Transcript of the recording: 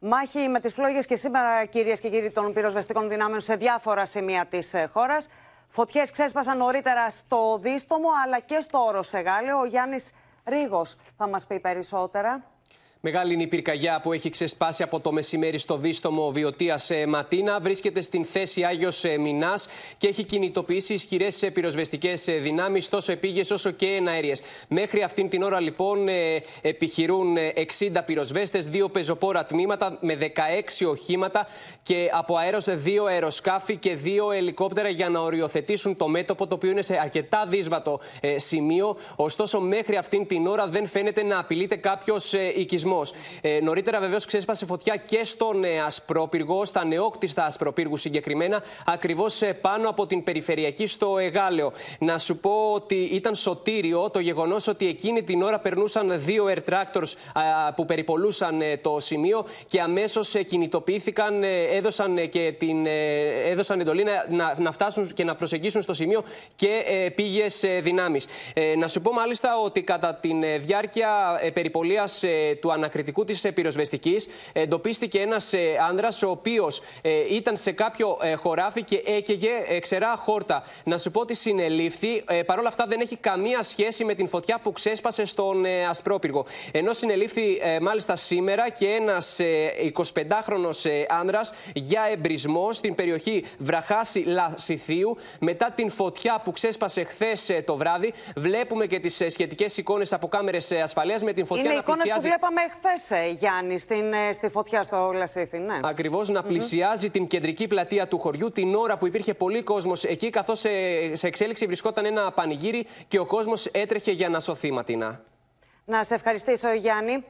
Μάχη με τις φλόγες και σήμερα, κυρίες και κύριοι των πυροσβεστικών δυνάμεων, σε διάφορα σημεία της ε, χώρας. Φωτιές ξέσπασαν νωρίτερα στο Δίστομο αλλά και στο Όρος Σεγάλεο. Ο Γιάννης Ρίγος θα μας πει περισσότερα. Μεγάλη είναι η πυρκαγιά που έχει ξεσπάσει από το μεσημέρι στο δίστομο Βιωτία σε Ματίνα. Βρίσκεται στην θέση Άγιος ε, Μινάς και έχει κινητοποιήσει ισχυρές ε, πυροσβεστικές ε, δυνάμεις, τόσο επίγειες όσο και εναέριες. Μέχρι αυτή την ώρα, λοιπόν, επιχειρούν 60 πυροσβέστες, δύο πεζοπόρα τμήματα με 16 οχήματα και από αέρος δύο αεροσκάφη και δύο ελικόπτερα για να οριοθετήσουν το μέτωπο, το οποίο είναι σε αρκετά δύσβατο σημείο. Ωστόσο, μέχρι αυτήν την ώρα δεν φαίνεται να απειλείται κάποιος οικισμό. Ε, νωρίτερα, βεβαίως, ξέσπασε φωτιά και στον ε, Ασπρόπυργο, στα νεόκτιστα Ασπροπύργου συγκεκριμένα, ακριβώς ε, πάνω από την περιφερειακή στο Εγάλεο. Να σου πω ότι ήταν σωτήριο το γεγονός ότι εκείνη την ώρα περνούσαν δύο air tractors που περιπολούσαν ε, το σημείο και αμέσως κινητοποιήθηκαν, έδωσαν, και την, έδωσαν εντολή να, να φτάσουν και να προσεγγίσουν στο σημείο και πήγε δυνάμει. Να σου πω μάλιστα ότι κατά τη διάρκεια περιπολία του ανακριτικού της πυροσβεστικής εντοπίστηκε ένας ε, άνδρας ο οποίος ε, ήταν σε κάποιο ε, χωράφι και έκαιγε ξερά χόρτα. Να σου πω ότι συνελήφθη. παρόλα αυτά δεν έχει καμία σχέση με την φωτιά που ξέσπασε στον Ασπρόπυργο. Ενώ συνελήφθη μάλιστα σήμερα και ένας 25χρονο άνδρας για εμπρισμό στην περιοχή Βραχάση Λασιθίου μετά την φωτιά που ξέσπασε χθες το βράδυ. Βλέπουμε και τις σχετικές εικόνες από κάμερες ασφαλείας με την φωτιά Είναι να εικόνες που βλέπαμε χθες, ε, Γιάννη, στην, ε, στη φωτιά στο Λασίθι. Ναι. Ακριβώς να πλησιάζει την κεντρική πλατεία του χωριού την ώρα που υπήρχε πολύ κόσμος εκεί, καθώς σε, σε εξέλιξη βρισκόταν ένα πανηγύρι και ο κόσμος έτρεχε για να σωθεί, Ματίνα. Να σε ευχαριστήσω, Γιάννη.